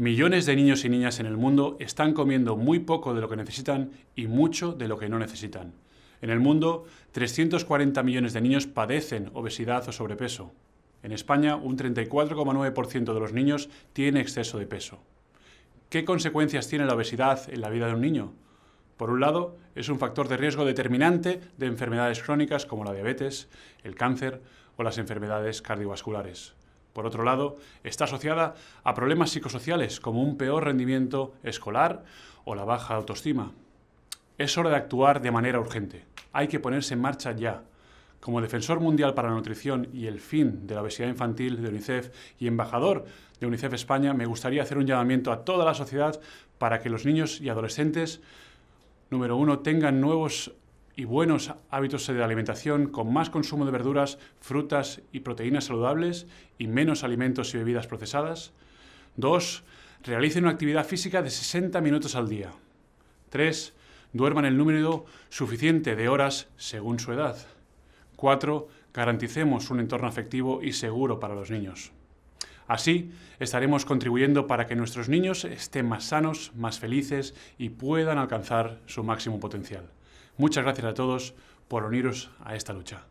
Millones de niños y niñas en el mundo están comiendo muy poco de lo que necesitan y mucho de lo que no necesitan. En el mundo, 340 millones de niños padecen obesidad o sobrepeso. En España, un 34,9% de los niños tiene exceso de peso. ¿Qué consecuencias tiene la obesidad en la vida de un niño? Por un lado, es un factor de riesgo determinante de enfermedades crónicas como la diabetes, el cáncer o las enfermedades cardiovasculares. Por otro lado, está asociada a problemas psicosociales como un peor rendimiento escolar o la baja autoestima. Es hora de actuar de manera urgente. Hay que ponerse en marcha ya. Como defensor mundial para la nutrición y el fin de la obesidad infantil de UNICEF y embajador de UNICEF España, me gustaría hacer un llamamiento a toda la sociedad para que los niños y adolescentes, número uno, tengan nuevos y buenos hábitos de alimentación con más consumo de verduras, frutas y proteínas saludables y menos alimentos y bebidas procesadas. 2. Realicen una actividad física de 60 minutos al día. 3. Duerman el número suficiente de horas según su edad. 4. Garanticemos un entorno afectivo y seguro para los niños. Así, estaremos contribuyendo para que nuestros niños estén más sanos, más felices y puedan alcanzar su máximo potencial. Muchas gracias a todos por uniros a esta lucha.